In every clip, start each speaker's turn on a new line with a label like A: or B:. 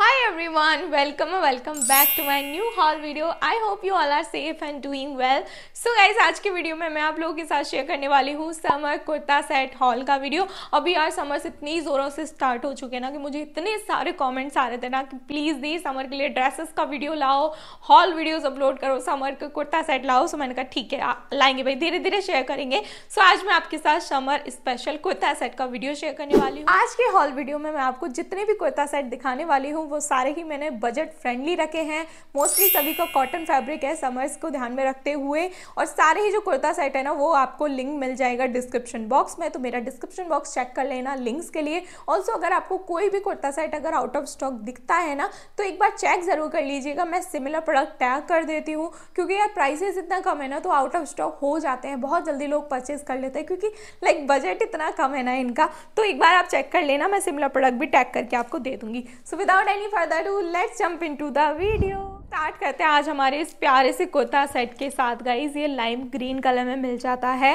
A: Hi everyone, welcome welcome back to my new haul video. I hope you all are safe and doing well. So guys, आज के video में मैं आप लोगों के साथ शेयर करने वाली हूँ समर कुर्ता सेट हॉल का वीडियो अभी यार से इतनी ज़ोरों से स्टार्ट हो चुके हैं ना कि मुझे इतने सारे कॉमेंट्स आ रहे थे ना कि प्लीज़ दी समर के लिए ड्रेसेस का वीडियो लाओ हॉल वीडियोज़ अपलोड करो समर का कुर्ता सेट लाओ सो मैंने कहा ठीक है लाएंगे भाई धीरे धीरे शेयर करेंगे सो आज मैं आपके साथ समर स्पेशल कुर्ता सेट का वीडियो शेयर करने वाली हूँ आज के हॉल वीडियो में मैं आपको जितने भी कुर्ता सेट दिखाने वाली हूँ हूँ वो सारे ही मैंने बजट फ्रेंडली रखे हैं मोस्टली सभी का कॉटन फैब्रिक है समर्स को ध्यान में रखते हुए और सारे ही जो कुर्ता सेट है ना वो आपको लिंक मिल जाएगा डिस्क्रिप्शन बॉक्स में तो मेरा डिस्क्रिप्शन बॉक्स चेक कर लेना लिंक्स के लिए ऑल्सो अगर आपको कोई भी कुर्ता सेट अगर आउट ऑफ स्टॉक दिखता है ना तो एक बार चेक ज़रूर कर लीजिएगा मैं सिमिलर प्रोडक्ट टैग कर देती हूँ क्योंकि यार प्राइसेज इतना कम है ना तो आउट ऑफ स्टॉक हो जाते हैं बहुत जल्दी लोग परचेज कर लेते हैं क्योंकि लाइक बजट इतना कम है ना इनका तो एक बार आप चेक कर लेना मैं सिमिलर प्रोडक्ट भी टैग करके आपको दे दूंगी so without any further ado let's jump into the video start करते हैं आज हमारे इस प्यारे से कुर्ता सेट के साथ गाइज ये लाइम ग्रीन कलर में मिल जाता है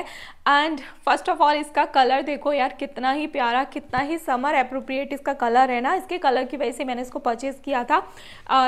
A: एंड फर्स्ट ऑफ ऑल इसका कलर देखो यार कितना ही प्यारा कितना ही समर अप्रोप्रिएट इसका कलर है ना इसके कलर की वजह से मैंने इसको परचेज़ किया था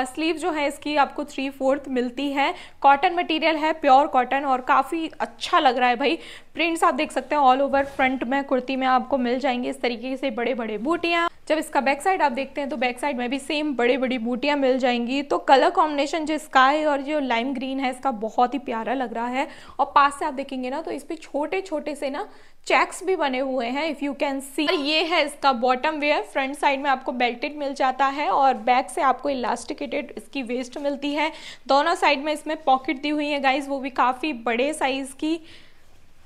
A: स्लीव uh, जो है इसकी आपको थ्री फोर्थ मिलती है कॉटन मटेरियल है प्योर कॉटन और काफ़ी अच्छा लग रहा है भाई प्रिंट्स आप देख सकते हैं ऑल ओवर फ्रंट में कुर्ती में आपको मिल जाएंगे इस तरीके से बड़े बड़े बूटियाँ जब इसका बैक साइड आप देखते हैं तो बैक साइड में भी सेम बड़े बड़ी बूटियाँ मिल जाएंगी तो कलर कॉम्बिनेशन कॉम्बिनेशन जो स्काई और जो लाइम ग्रीन है इसका बहुत ही प्यारा लग रहा है और पास से आप देखेंगे ना तो इस पर छोटे छोटे से ना चेक्स भी बने हुए हैं इफ़ यू कैन सी ये है इसका बॉटम वेयर फ्रंट साइड में आपको बेल्टेड मिल जाता है और बैक से आपको इलास्टिकेटेड इसकी वेस्ट मिलती है दोनों साइड में इसमें पॉकेट दी हुई है गाइज वो भी काफ़ी बड़े साइज़ की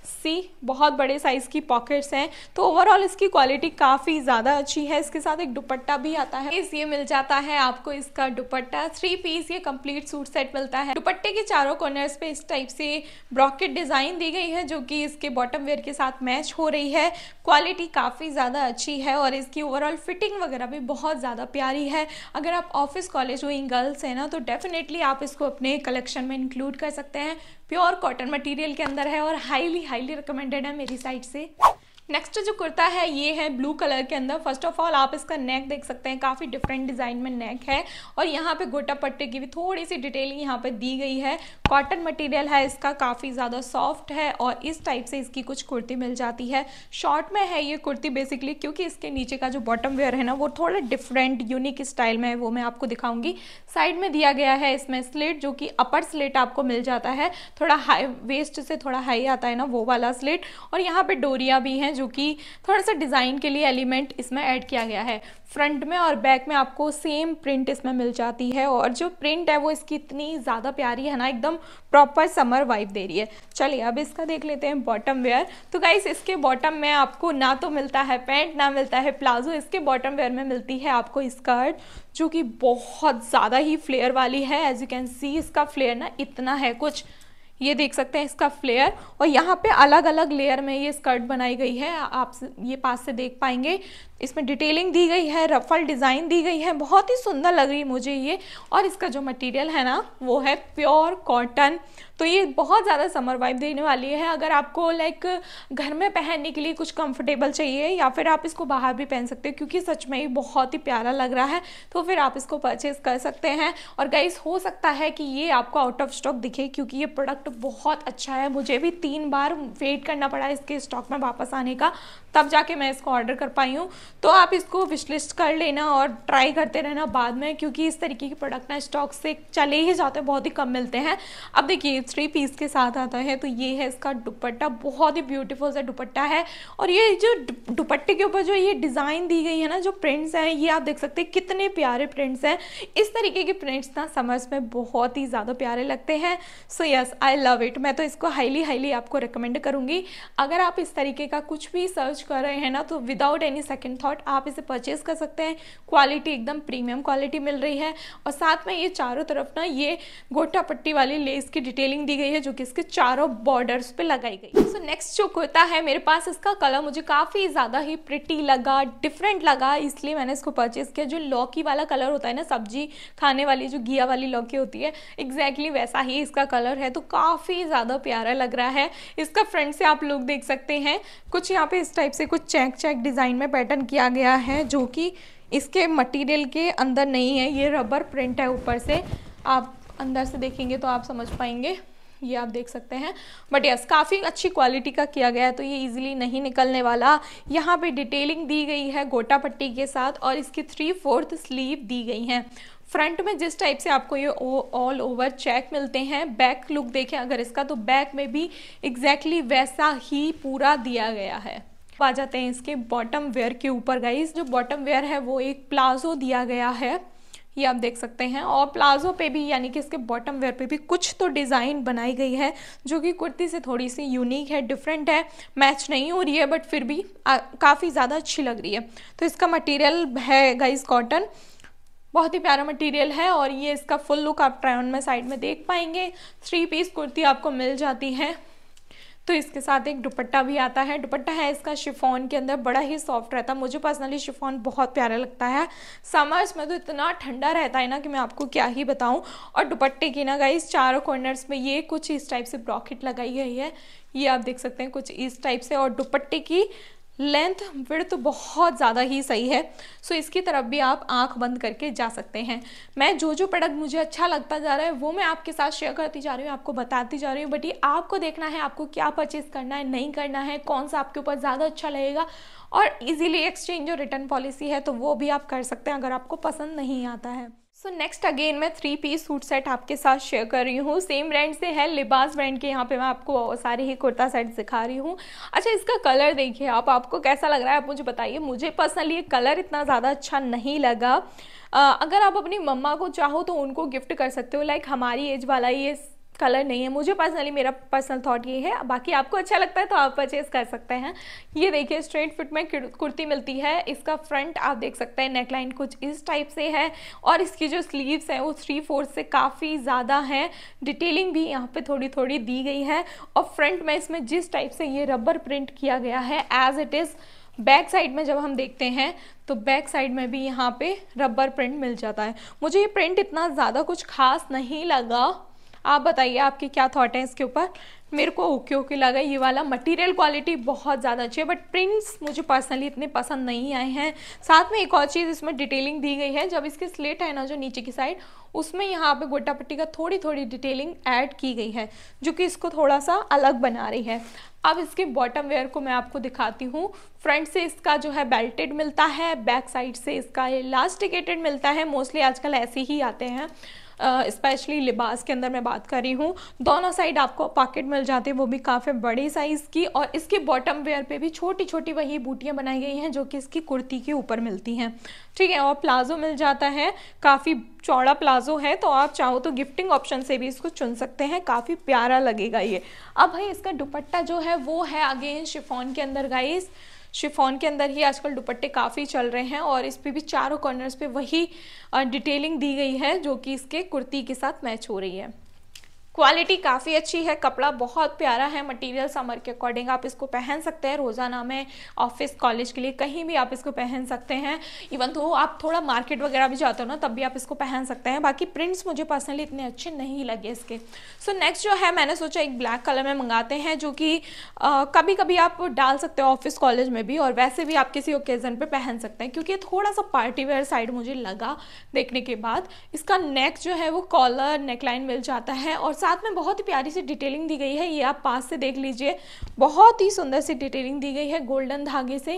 A: सी बहुत बड़े साइज़ की पॉकेट्स हैं तो ओवरऑल इसकी क्वालिटी काफ़ी ज़्यादा अच्छी है इसके साथ एक दुपट्टा भी आता है इस ये मिल जाता है आपको इसका दुपट्टा थ्री पीस ये कंप्लीट सूट सेट मिलता है दुपट्टे के चारों कॉर्नर्स पे इस टाइप से ब्रॉकेट डिज़ाइन दी गई है जो कि इसके बॉटम वेयर के साथ मैच हो रही है क्वालिटी काफ़ी ज़्यादा अच्छी है और इसकी ओवरऑल फिटिंग वगैरह भी बहुत ज़्यादा प्यारी है अगर आप ऑफिस कॉलेज हुई गर्ल्स है ना तो डेफिनेटली आप इसको अपने कलेक्शन में इंक्लूड कर सकते हैं प्योर कॉटन मटेरियल के अंदर है और हाईली हाईली रिकमेंडेड है मेरी साइड से नेक्स्ट जो कुर्ता है ये है ब्लू कलर के अंदर फर्स्ट ऑफ ऑल आप इसका नेक देख सकते हैं काफ़ी डिफरेंट डिज़ाइन में नेक है और यहाँ पे गोटा पट्टे की भी थोड़ी सी डिटेल यहाँ पे दी गई है कॉटन मटेरियल है इसका काफ़ी ज़्यादा सॉफ्ट है और इस टाइप से इसकी कुछ कुर्ती मिल जाती है शॉर्ट में है ये कुर्ती बेसिकली क्योंकि इसके नीचे का जो बॉटम वेयर है ना वो थोड़ा डिफरेंट यूनिक स्टाइल में है वो मैं आपको दिखाऊंगी साइड में दिया गया है इसमें स्लेट जो कि अपर स्लेट आपको मिल जाता है थोड़ा हाई वेस्ट से थोड़ा हाई आता है ना वो वाला स्लेट और यहाँ पर डोरिया भी हैं जो कि थोड़ा सा डिज़ाइन के लिए एलिमेंट इसमें ऐड किया गया है फ्रंट में और बैक में आपको सेम प्रिंट इसमें मिल जाती है और जो प्रिंट है वो इसकी इतनी ज़्यादा प्यारी है ना एकदम प्रॉपर समर वाइब दे रही है चलिए अब इसका देख लेते हैं बॉटम वेयर तो गाइस इसके बॉटम में आपको ना तो मिलता है पैंट ना मिलता है प्लाजो इसके बॉटम वेयर में मिलती है आपको स्कर्ट जो कि बहुत ज़्यादा ही फ्लेयर वाली है एज यू कैन सी इसका फ्लेयर ना इतना है कुछ ये देख सकते हैं इसका फ्लेयर और यहाँ पे अलग अलग लेयर में ये स्कर्ट बनाई गई है आप ये पास से देख पाएंगे इसमें डिटेलिंग दी गई है रफल डिज़ाइन दी गई है बहुत ही सुंदर लग रही मुझे ये और इसका जो मटेरियल है ना वो है प्योर कॉटन तो ये बहुत ज़्यादा समर वाइब देने वाली है अगर आपको लाइक घर में पहनने के लिए कुछ कंफर्टेबल चाहिए या फिर आप इसको बाहर भी पहन सकते हो क्योंकि सच में ये बहुत ही प्यारा लग रहा है तो फिर आप इसको परचेज़ कर सकते हैं और गाइस हो सकता है कि ये आपको आउट ऑफ स्टॉक दिखे क्योंकि ये प्रोडक्ट बहुत अच्छा है मुझे भी तीन बार वेट करना पड़ा इसके स्टॉक में वापस आने का तब जाके मैं इसको ऑर्डर कर पाई हूँ तो आप इसको विशलिस्ट कर लेना और ट्राई करते रहना बाद में क्योंकि इस तरीके के प्रोडक्ट ना स्टॉक से चले ही जाते हैं बहुत ही कम मिलते हैं अब देखिए थ्री पीस के साथ आता है तो ये है इसका दुपट्टा बहुत ही ब्यूटीफुल सा दुपट्टा है और ये जो दुपट्टे के ऊपर जो ये डिज़ाइन दी गई है ना जो प्रिंट्स हैं ये आप देख सकते हैं कितने प्यारे प्रिंट्स हैं इस तरीके के प्रिंट्स ना समर्स में बहुत ही ज़्यादा प्यारे लगते हैं so yes I love it मैं तो इसको हाईली हाईली आपको रिकमेंड करूँगी अगर आप इस तरीके का कुछ भी सर्च कर रहे हैं ना तो विदाउट एनी सेकेंड थाट आप इसे परचेज कर सकते हैं क्वालिटी एकदम प्रीमियम क्वालिटी मिल रही है और साथ में ये चारों तरफ ना ये गोटा पट्टी वाली लेस की डिटेलिंग दी गई है जो कि इसके चारों बॉर्डर्स पे लगाई गई सो नेक्स्ट जो कुर्ता है मेरे पास इसका कलर मुझे काफ़ी ज़्यादा ही प्रिटी लगा डिफरेंट लगा इसलिए मैंने इसको परचेज़ किया जो लौकी वाला कलर होता है ना सब्जी खाने वाली जो घिया वाली लौकी होती है एग्जैक्टली exactly वैसा ही इसका कलर है तो काफ़ी ज़्यादा प्यारा लग रहा है इसका फ्रंट से आप लोग देख सकते हैं कुछ यहाँ पे इस टाइप से कुछ चेक चेक डिज़ाइन में पैटर्न किया गया है जो कि इसके मटेरियल के अंदर नहीं है ये रबर प्रिंट है ऊपर से आप अंदर से देखेंगे तो आप समझ पाएंगे ये आप देख सकते हैं बट यस काफ़ी अच्छी क्वालिटी का किया गया है तो ये इजीली नहीं निकलने वाला यहाँ पे डिटेलिंग दी गई है गोटा पट्टी के साथ और इसकी थ्री फोर्थ स्लीव दी गई हैं फ्रंट में जिस टाइप से आपको ये ऑल ओवर चेक मिलते हैं बैक लुक देखें अगर इसका तो बैक में भी एग्जैक्टली exactly वैसा ही पूरा दिया गया है आ जाते हैं इसके बॉटम वेयर के ऊपर गाइस जो बॉटम वेयर है वो एक प्लाजो दिया गया है ये आप देख सकते हैं और प्लाजो पे भी यानी कि इसके बॉटम वेयर पे भी कुछ तो डिज़ाइन बनाई गई है जो कि कुर्ती से थोड़ी सी यूनिक है डिफरेंट है मैच नहीं हो रही है बट फिर भी काफ़ी ज़्यादा अच्छी लग रही है तो इसका मटेरियल है गाइस कॉटन बहुत ही प्यारा मटेरियल है और ये इसका फुल लुक आप ट्रायन में साइड में देख पाएंगे थ्री पीस कुर्ती आपको मिल जाती है तो इसके साथ एक दुपट्टा भी आता है दुपट्टा है इसका शिफॉन के अंदर बड़ा ही सॉफ्ट रहता है मुझे पर्सनली शिफॉन बहुत प्यारा लगता है समर्स में तो इतना ठंडा रहता है ना कि मैं आपको क्या ही बताऊँ और दुपट्टे की ना गाइस चारों कॉर्नर्स में ये कुछ इस टाइप से ब्रॉकेट लगाई गई है ये आप देख सकते हैं कुछ इस टाइप से और दुपट्टे की लेंथ विड्थ तो बहुत ज़्यादा ही सही है सो इसकी तरफ भी आप आंख बंद करके जा सकते हैं मैं जो जो प्रोडक्ट मुझे अच्छा लगता जा रहा है वो मैं आपके साथ शेयर करती जा रही हूँ आपको बताती जा रही हूँ बट ये आपको देखना है आपको क्या परचेज़ करना है नहीं करना है कौन सा आपके ऊपर ज़्यादा अच्छा लगेगा और ईजिली एक्सचेंज और रिटर्न पॉलिसी है तो वो भी आप कर सकते हैं अगर आपको पसंद नहीं आता है सो नेक्स्ट अगेन मैं थ्री पीस सूट सेट आपके साथ शेयर कर रही हूँ सेम ब्रांड से है लिबास ब्रांड के यहाँ पे मैं आपको सारे ही कुर्ता सेट दिखा रही हूँ अच्छा इसका कलर देखिए आप आपको कैसा लग रहा है आप मुझे बताइए मुझे पर्सनली ये कलर इतना ज़्यादा अच्छा नहीं लगा अगर आप अपनी मम्मा को चाहो तो उनको गिफ्ट कर सकते हो लाइक हमारी एज वाला ये कलर नहीं है मुझे पर्सनली मेरा पर्सनल थॉट ये है बाकी आपको अच्छा लगता है तो आप परचेज़ कर सकते हैं ये देखिए स्ट्रेट फिट में कुर्ती मिलती है इसका फ्रंट आप देख सकते हैं नेकलाइन कुछ इस टाइप से है और इसकी जो स्लीव्स हैं वो थ्री फोर्थ से काफ़ी ज़्यादा हैं डिटेलिंग भी यहाँ पे थोड़ी थोड़ी दी गई है और फ्रंट में इसमें जिस टाइप से ये रबर प्रिंट किया गया है as it is back side में जब हम देखते हैं तो बैक साइड में भी यहाँ पे रबर प्रिंट मिल जाता है मुझे ये प्रिंट इतना ज़्यादा कुछ खास नहीं लगा आप बताइए आपके क्या थॉट हैं इसके ऊपर मेरे को ओके ओके लगा ये वाला मटेरियल क्वालिटी बहुत ज़्यादा अच्छी है बट प्रिंट्स मुझे पर्सनली इतने पसंद नहीं आए हैं साथ में एक और चीज़ इसमें डिटेलिंग दी गई है जब इसकी स्लेट है ना जो नीचे की साइड उसमें यहाँ पे गोटा पट्टी का थोड़ी थोड़ी डिटेलिंग ऐड की गई है जो कि इसको थोड़ा सा अलग बना रही है अब इसके बॉटम वेयर को मैं आपको दिखाती हूँ फ्रंट से इसका जो है बेल्टेड मिलता है बैक साइड से इसका इलास्टिकेटेड मिलता है मोस्टली आजकल ऐसे ही आते हैं स्पेशली लिबास के अंदर मैं बात कर रही हूँ दोनों साइड आपको पॉकेट मिल जाते हैं वो भी काफ़ी बड़े साइज़ की और इसके बॉटम वेयर पे भी छोटी छोटी वही बूटियाँ बनाई गई हैं जो कि इसकी कुर्ती के ऊपर मिलती हैं ठीक है और प्लाजो मिल जाता है काफ़ी चौड़ा प्लाजो है तो आप चाहो तो गिफ्टिंग ऑप्शन से भी इसको चुन सकते हैं काफ़ी प्यारा लगेगा ये अब भाई इसका दुपट्टा जो है वो है अगेन शिफोन के अंदर गाइस शिफॉन के अंदर ही आजकल दुपट्टे काफ़ी चल रहे हैं और इस पर भी चारों कॉर्नर्स पे वही डिटेलिंग दी गई है जो कि इसके कुर्ती के साथ मैच हो रही है क्वालिटी काफ़ी अच्छी है कपड़ा बहुत प्यारा है मटेरियल समर के अकॉर्डिंग आप इसको पहन सकते हैं रोज़ाना में ऑफिस कॉलेज के लिए कहीं भी आप इसको पहन सकते हैं इवन तो आप थोड़ा मार्केट वगैरह भी जाते हो ना तब भी आप इसको पहन सकते हैं बाकी प्रिंट्स मुझे पर्सनली इतने अच्छे नहीं लगे इसके सो so, नेक्स्ट जो है मैंने सोचा एक ब्लैक कलर में मंगाते हैं जो कि कभी कभी आप डाल सकते हो ऑफिस कॉलेज में भी और वैसे भी आप किसी ओकेज़न पर पहन सकते हैं क्योंकि थोड़ा सा पार्टी वेयर साइड मुझे लगा देखने के बाद इसका नेक जो है वो कॉलर नेकलाइन मिल जाता है और साथ में बहुत ही प्यारी सी डिटेलिंग दी गई है ये आप पास से देख लीजिए बहुत ही सुंदर सी डिटेलिंग दी गई है गोल्डन धागे से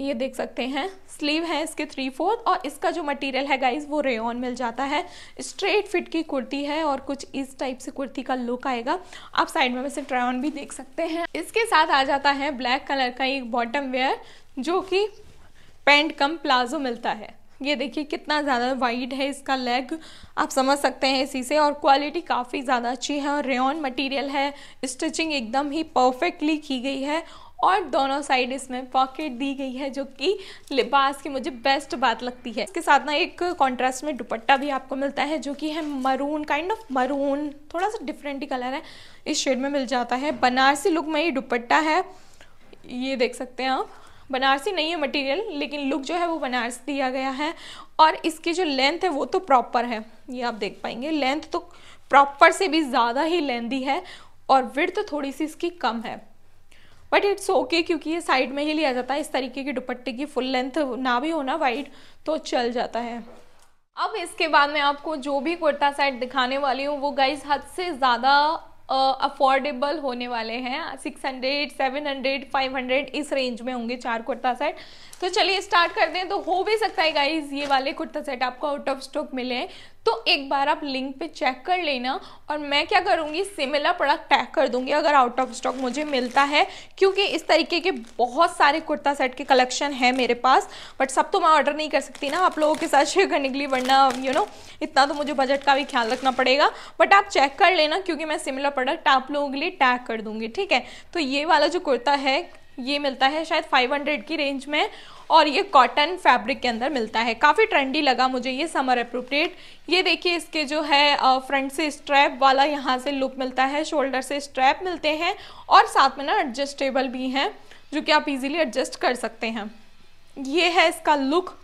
A: ये देख सकते हैं स्लीव है इसके थ्री फोर्थ और इसका जो मटेरियल है गाइस वो रेयन मिल जाता है स्ट्रेट फिट की कुर्ती है और कुछ इस टाइप से कुर्ती का लुक आएगा आप साइड में वैसे ट्रायन भी देख सकते हैं इसके साथ आ जाता है ब्लैक कलर का एक बॉटम वेयर जो कि पैंट कम प्लाजो मिलता है ये देखिए कितना ज़्यादा वाइड है इसका लेग आप समझ सकते हैं इसी से और क्वालिटी काफ़ी ज़्यादा अच्छी है और रेन मटेरियल है स्टिचिंग एकदम ही परफेक्टली की गई है और दोनों साइड इसमें पॉकेट दी गई है जो कि लिबास की मुझे बेस्ट बात लगती है इसके साथ ना एक कॉन्ट्रास्ट में दुपट्टा भी आपको मिलता है जो कि है मरून काइंड ऑफ मरून थोड़ा सा डिफरेंट ही कलर है इस शेड में मिल जाता है बनारसी लुक में ये दुपट्टा है ये देख सकते हैं आप बनारसी नहीं है मटेरियल लेकिन लुक जो है वो बनारस दिया गया है और इसकी जो लेंथ है वो तो प्रॉपर है ये आप देख पाएंगे लेंथ तो प्रॉपर से भी ज़्यादा ही लेंदी है और विर्थ तो थोड़ी सी इसकी कम है बट इट्स ओके क्योंकि ये साइड में ही लिया जाता है इस तरीके के दुपट्टे की फुल लेंथ ना भी होना वाइड तो चल जाता है अब इसके बाद मैं आपको जो भी कुर्ता सेट दिखाने वाली हूँ वो गाइज हद से ज़्यादा अफोर्डेबल uh, होने वाले हैं 600, 700, 500 इस रेंज में होंगे चार कुर्ता सेट तो चलिए स्टार्ट करते हैं तो हो भी सकता है गाइज ये वाले कुर्ता सेट आपको आउट ऑफ स्टॉक मिले तो एक बार आप लिंक पे चेक कर लेना और मैं क्या करूँगी सिमिलर प्रोडक्ट टैग कर दूँगी अगर आउट ऑफ स्टॉक मुझे मिलता है क्योंकि इस तरीके के बहुत सारे कुर्ता सेट के कलेक्शन है मेरे पास बट सब तो मैं ऑर्डर नहीं कर सकती ना आप लोगों के साथ शेयर करने के लिए वरना यू नो इतना तो मुझे बजट का भी ख्याल रखना पड़ेगा बट आप चेक कर लेना क्योंकि मैं सिमिलर प्रोडक्ट आप लोगों के लिए टैग कर दूँगी ठीक है तो ये वाला जो कुर्ता है ये मिलता है शायद 500 की रेंज में और ये कॉटन फैब्रिक के अंदर मिलता है काफ़ी ट्रेंडी लगा मुझे ये समर अप्रोप्रिएट ये देखिए इसके जो है फ्रंट से स्ट्रैप वाला यहाँ से लुक मिलता है शोल्डर से स्ट्रैप मिलते हैं और साथ में ना एडजस्टेबल भी हैं जो कि आप इजीली एडजस्ट कर सकते हैं ये है इसका लुक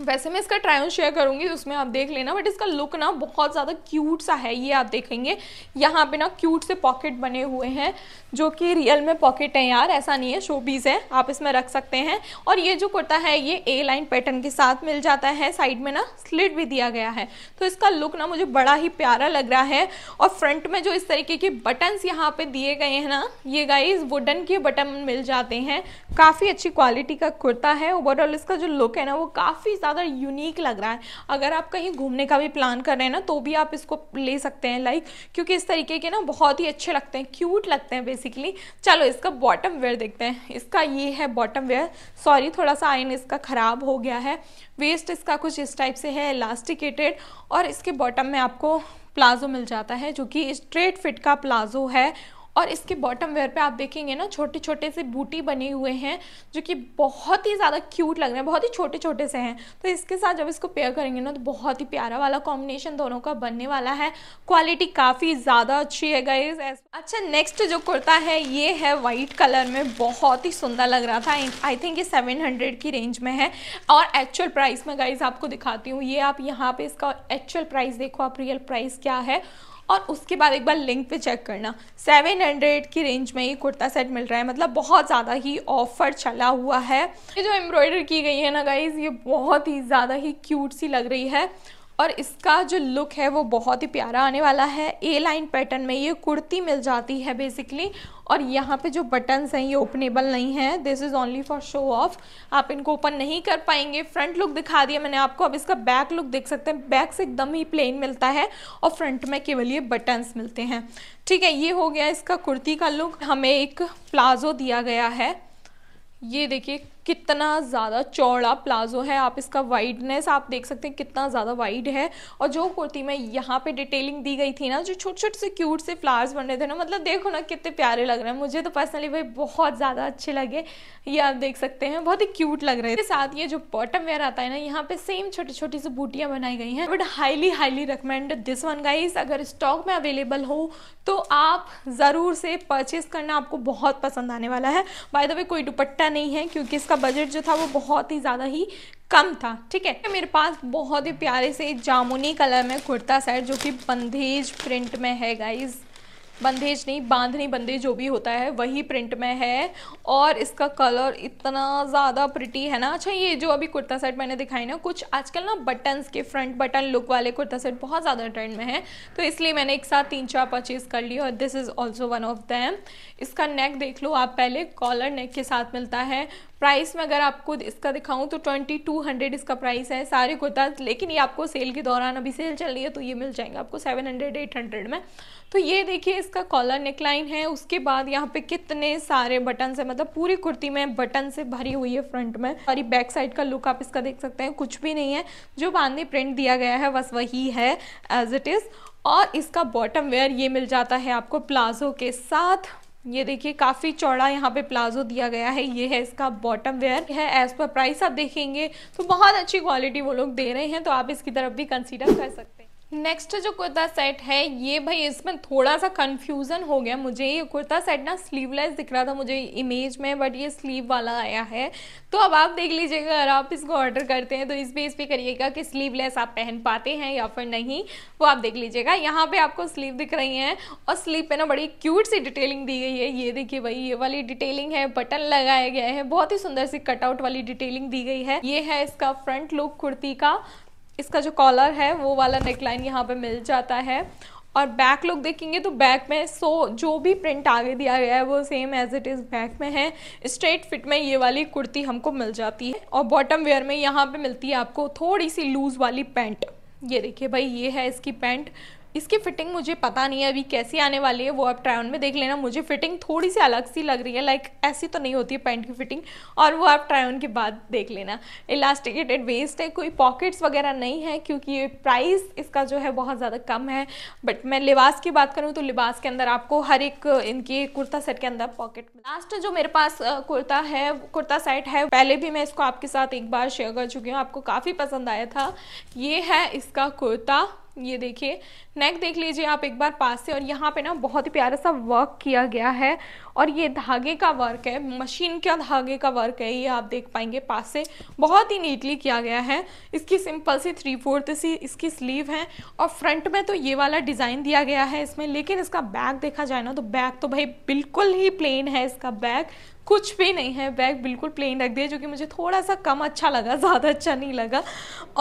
A: वैसे मैं इसका ट्रायल शेयर करूंगी उसमें आप देख लेना बट इसका लुक ना बहुत ज़्यादा क्यूट सा है ये आप देखेंगे यहाँ पे ना क्यूट से पॉकेट बने हुए हैं जो कि रियल में पॉकेट है यार ऐसा नहीं है शो पीस है आप इसमें रख सकते हैं और ये जो कुर्ता है ये ए लाइन पैटर्न के साथ मिल जाता है साइड में ना स्लिट भी दिया गया है तो इसका लुक ना मुझे बड़ा ही प्यारा लग रहा है और फ्रंट में जो इस तरीके के बटन्स यहाँ पर दिए गए हैं ना ये गाइज वुडन के बटन मिल जाते हैं काफ़ी अच्छी क्वालिटी का कुर्ता है ओवरऑल इसका जो लुक है ना वो काफ़ी ज़्यादा यूनिक लग रहा है अगर आप कहीं घूमने का भी प्लान कर रहे हैं ना तो भी आप इसको ले सकते हैं लाइक क्योंकि इस तरीके के ना बहुत ही अच्छे लगते हैं क्यूट लगते हैं बेसिकली चलो इसका बॉटम वेयर देखते हैं इसका ये है बॉटम वेयर सॉरी थोड़ा सा आयन इसका ख़राब हो गया है वेस्ट इसका कुछ इस टाइप से है इलास्टिकेटेड और इसके बॉटम में आपको प्लाजो मिल जाता है जो कि स्ट्रेट फिट का प्लाजो है और इसके बॉटम वेयर पे आप देखेंगे ना छोटे छोटे से बूटी बने हुए हैं जो कि बहुत ही ज़्यादा क्यूट लग रहे हैं बहुत ही छोटे छोटे से हैं तो इसके साथ जब इसको पेयर करेंगे ना तो बहुत ही प्यारा वाला कॉम्बिनेशन दोनों का बनने वाला है क्वालिटी काफ़ी ज़्यादा अच्छी है गाइज अच्छा नेक्स्ट जो कुर्ता है ये है वाइट कलर में बहुत ही सुंदर लग रहा था आई थिंक ये सेवन हंड्रेड की रेंज में है और एक्चुअल प्राइस में गाइज आपको दिखाती हूँ ये आप यहाँ पे इसका एक्चुअल प्राइस देखो आप रियल प्राइस क्या है और उसके बाद एक बार लिंक पे चेक करना सेवन हंड्रेड की रेंज में ये कुर्ता सेट मिल रहा है मतलब बहुत ज़्यादा ही ऑफर चला हुआ है ये जो एम्ब्रॉयडरी की गई है ना गाइज ये बहुत ही ज़्यादा ही क्यूट सी लग रही है और इसका जो लुक है वो बहुत ही प्यारा आने वाला है ए लाइन पैटर्न में ये कुर्ती मिल जाती है बेसिकली और यहाँ पे जो बटन्स हैं ये ओपनेबल नहीं है this is only for show off आप इनको ओपन नहीं कर पाएंगे फ्रंट लुक दिखा दिया मैंने आपको अब इसका बैक लुक देख सकते हैं बैक से एकदम ही प्लेन मिलता है और फ्रंट में केवल ये बटन्स मिलते हैं ठीक है ये हो गया इसका कुर्ती का लुक हमें एक प्लाजो दिया गया है ये देखिए कितना ज़्यादा चौड़ा प्लाजो है आप इसका वाइडनेस आप देख सकते हैं कितना ज़्यादा वाइड है और जो कुर्ती में यहाँ पे डिटेलिंग दी गई थी ना जो छोटे छोटे से क्यूट से फ्लावर्स बन रहे थे ना मतलब देखो ना कितने प्यारे लग रहे हैं मुझे तो पर्सनली भाई बहुत ज़्यादा अच्छे लगे ये आप देख सकते हैं बहुत ही क्यूट लग रहे हैं इसके साथ ये जो बॉटम वेयर आता है ना यहाँ पे सेम छोटी छोटी सी बूटियाँ बनाई गई हैं but highly highly recommend this one guys अगर स्टॉक में अवेलेबल हो तो आप ज़रूर से परचेज करना आपको बहुत पसंद आने वाला है बाय द वे कोई दुपट्टा नहीं है क्योंकि इसका इसका बजट जो था वो बहुत ही ज़्यादा ही कम था ठीक है मेरे पास बहुत ही प्यारे से जामुनी कलर में कुर्ता सेट जो कि बंदेज प्रिंट में है गाइज बंदेज नहीं बांधनी बंदेज जो भी होता है वही प्रिंट में है और इसका कलर इतना ज़्यादा प्रिटी है ना अच्छा ये जो अभी कुर्ता सेट मैंने दिखाई ना कुछ आजकल ना बटन्स के फ्रंट बटन लुक वाले कुर्ता सेट बहुत ज़्यादा ट्रेंड में है तो इसलिए मैंने एक साथ तीन चार परचेज़ कर ली और this is also one of them इसका नेक देख लो आप पहले कॉलर नेक के साथ मिलता है प्राइस में अगर आपको इसका दिखाऊं तो ट्वेंटी टू हंड्रेड इसका प्राइस है सारे कुर्ता लेकिन ये आपको सेल के दौरान अभी सेल चल रही है तो ये मिल जाएंगे आपको सेवन हंड्रेड एट हंड्रेड में तो ये देखिए इसका कॉलर नेकलाइन है उसके बाद यहाँ पे कितने सारे बटन है मतलब पूरी कुर्ती में बटन से भरी हुई है फ्रंट में और बैक साइड का लुक आप इसका देख सकते हैं कुछ भी नहीं है जो बांधे प्रिंट दिया गया है बस वही है एज इट इज़ और इसका बॉटम वेयर ये मिल जाता है आपको प्लाजो के साथ ये देखिए काफ़ी चौड़ा यहाँ पे प्लाजो दिया गया है ये है इसका बॉटम वेयर है एज पर प्राइस आप देखेंगे तो बहुत अच्छी क्वालिटी वो लोग दे रहे हैं तो आप इसकी तरफ भी कंसीडर कर सकते नेक्स्ट जो कुर्ता सेट है ये भाई इसमें थोड़ा सा कंफ्यूजन हो गया मुझे ये कुर्ता सेट ना स्लीवलेस दिख रहा था मुझे इमेज में बट ये स्लीव वाला आया है तो अब आप देख लीजिएगा अगर आप इसको ऑर्डर करते हैं तो इस बेस पे करिएगा कि स्लीवलेस आप पहन पाते हैं या फिर नहीं वो आप देख लीजिएगा यहाँ पर आपको स्लीव दिख रही है और स्लीव पर ना बड़ी क्यूट सी डिटेलिंग दी गई है ये देखिए भाई ये वाली डिटेलिंग है बटन लगाया गया है बहुत ही सुंदर सी कटआउट वाली डिटेलिंग दी गई है ये है इसका फ्रंट लुक कुर्ती का इसका जो कॉलर है वो वाला नेकलाइन यहाँ पे मिल जाता है और बैक लुक देखेंगे तो बैक में सो जो भी प्रिंट आगे दिया गया है वो same as it is back में है स्ट्रेट फिट में ये वाली कुर्ती हमको मिल जाती है और बॉटम वेयर में यहाँ पे मिलती है आपको थोड़ी सी लूज़ वाली पैंट ये देखिए भाई ये है इसकी पैंट इसकी फिटिंग मुझे पता नहीं है अभी कैसी आने वाली है वो आप ट्राई ऑन में देख लेना मुझे फिटिंग थोड़ी सी अलग सी लग रही है लाइक ऐसी तो नहीं होती है पैंट की फिटिंग और वो आप ट्राई ऑन के बाद देख लेना इलास्टिकेटेड वेस्ट है कोई पॉकेट्स वगैरह नहीं है क्योंकि ये प्राइस इसका जो है बहुत ज़्यादा कम है बट मैं लिबास की बात करूँ तो लिबास के अंदर आपको हर एक इनके कुर्ता सेट के अंदर पॉकेट लास्ट जो मेरे पास कुर्ता है कुर्ता सेट है पहले भी मैं इसको आपके साथ एक बार शेयर कर चुकी हूँ आपको काफ़ी पसंद आया था ये है इसका कुर्ता ये देखिए नेक देख लीजिए आप एक बार पास से और यहाँ पे ना बहुत ही प्यारा सा वर्क किया गया है और ये धागे का वर्क है मशीन का धागे का वर्क है ये आप देख पाएंगे पास से बहुत ही नीटली किया गया है इसकी सिंपल सी थ्री फोर्थ सी इसकी स्लीव है और फ्रंट में तो ये वाला डिज़ाइन दिया गया है इसमें लेकिन इसका बैक देखा जाए ना तो बैक तो भाई बिल्कुल ही प्लेन है इसका बैक कुछ भी नहीं है बैग बिल्कुल प्लेन रख दिया जो कि मुझे थोड़ा सा कम अच्छा लगा ज़्यादा अच्छा नहीं लगा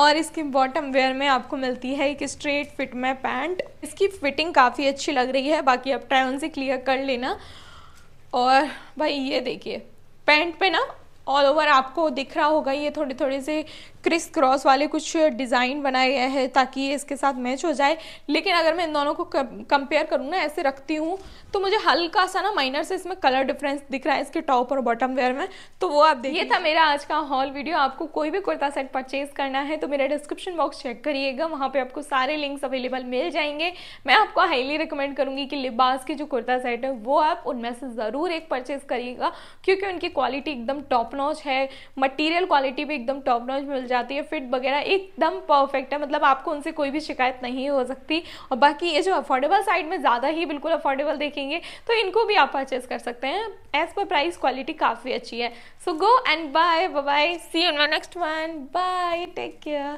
A: और इसकी बॉटम वेयर में आपको मिलती है एक स्ट्रेट फिट में पैंट इसकी फिटिंग काफ़ी अच्छी लग रही है बाकी आप ट्रायन से क्लियर कर लेना और भाई ये देखिए पैंट पे ना ऑल ओवर आपको दिख रहा होगा ये थोड़े थोड़े से क्रिस क्रॉस वाले कुछ डिज़ाइन बनाए गए हैं ताकि ये इसके साथ मैच हो जाए लेकिन अगर मैं इन दोनों को कंपेयर करूँ ना ऐसे रखती हूँ तो मुझे हल्का सा ना माइनर से इसमें कलर डिफरेंस दिख रहा है इसके टॉप और बॉटम वेयर में तो वो आप देखिए था मेरा आज का हॉल वीडियो आपको कोई भी कुर्ता सेट परचेज करना है तो मेरा डिस्क्रिप्शन बॉक्स चेक करिएगा वहाँ पर आपको सारे लिंक्स अवेलेबल मिल जाएंगे मैं आपको हाईली रिकमेंड करूँगी कि लिबास के जो कुर्ता सेट है वो आप उनमें से ज़रूर एक परचेज करिएगा क्योंकि उनकी क्वालिटी एकदम टॉप नॉच है मटीरियल क्वालिटी भी एकदम टॉप नॉच मिल जाए जाती है फिट वगैरह एकदम परफेक्ट है मतलब आपको उनसे कोई भी शिकायत नहीं हो सकती और बाकी ये जो अफोर्डेबल साइड में ज़्यादा ही बिल्कुल अफोर्डेबल देखेंगे तो इनको भी आप परचेज कर सकते हैं एज पर प्राइस क्वालिटी काफ़ी अच्छी है so go and bye bye see you next one bye take care